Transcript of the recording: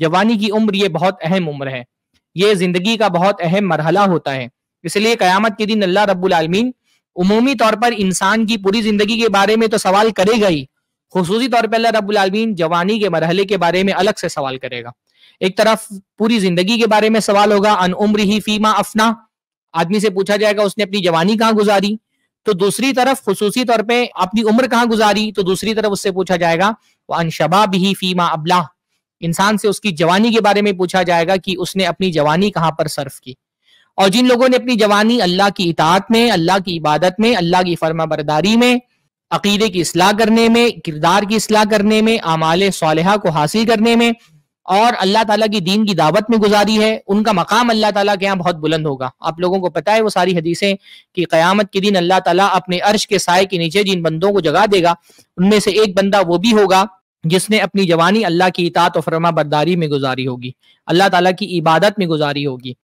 जवानी की उम्र ये बहुत अहम उम्र है ये जिंदगी का बहुत अहम मरहला होता है इसलिए कयामत के दिन अल्लाह रब्बुल आलमीन उमूमी तौर पर इंसान की पूरी जिंदगी के बारे में तो सवाल करेगा ही खसूसी तौर पर अल्लाह रब्बुल आलमीन जवानी के मरहले के बारे में अलग से सवाल करेगा एक तरफ पूरी जिंदगी के बारे में सवाल होगा अन उम्र ही फीमा अफना आदमी से पूछा जाएगा उसने अपनी जवानी कहाँ गुजारी तो दूसरी तरफ खसूसी तौर पर अपनी उम्र कहाँ गुजारी तो दूसरी तरफ उससे पूछा जाएगा वह अन शबाब ही फीमा अबला इंसान से उसकी जवानी के बारे में पूछा जाएगा कि उसने अपनी जवानी कहाँ पर सर्फ की और जिन लोगों ने अपनी जवानी अल्लाह की इतात में अल्लाह की इबादत में अल्लाह की फर्मा बरदारी में अकीदे की असलाह करने में किरदार की असलाह करने में आमाल सालहा को हासिल करने में और अल्लाह ताला की दीन की दावत में गुजारी है उनका मकाम अल्लाह ताला के यहाँ बहुत बुलंद होगा आप लोगों को पता है वो सारी हदीसें कि क़यामत के दिन अल्लाह ताला अपने अर्श के साय के नीचे जिन बंदों को जगा देगा उनमें से एक बंदा वो भी होगा जिसने अपनी जवानी अल्लाह की इतात और फरमा बरदारी में गुजारी होगी अल्लाह ताला की इबादत में गुजारी होगी